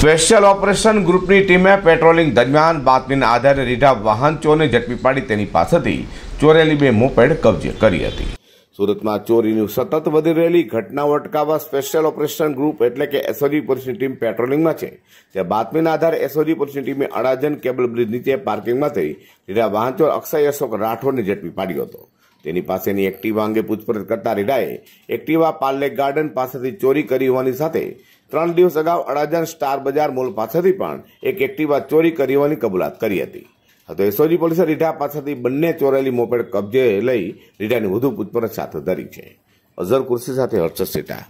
special operation ગ્રુપની ટીમે patrolling દરમિયાન બાતમીના આધારે રીઢા વાહન ચોરને ઝડપી પાડી તેની પાસેથી ચોરેલી બે મોપેડ કબજે કરી હતી સુરતમાં ચોરીની સતત વધી રહેલી ઘટનાઓ અટકાવવા સ્પેશિયલ ઓપરેશન ગ્રુપ એટલે કે એસઓજી પોલીસની ટીમ પેટ્રોલિંગમાં છે જે બાતમીના આધારે એસઓજી પોલીસની ટીમે અડાજન કેબલ બ્રિજ નીચે પાર્કિંગમાંથી રીઢા વાહનચોર અક્ષય અશોક રાઠોડને ઝડપી પાડ્યો હતો તેની પાસેની એક્ટિવા અંગે પૂછપરછ કરતા રેડાએ એક્ટિવા પાર્લેક ગાર્ડન પાસેથી ચોરી કરી હોવાની સાથે ત્રણ દિવસ અગાઉ અડાજણ સ્ટાર બજાર મોલ પાસેથી પણ એક એક્ટિવા ચોરી કરી હોવાની કબૂલાત કરી હતી તો એસઓજી પોલીસે રીઢા પાસેથી બંને ચોરેલી મોપેડ કબજે લઈ રીઢાની વધુ પૂછપરછ હાથ ધરી છે અઝર કુર્સી સાથે હર્ષદ સેટા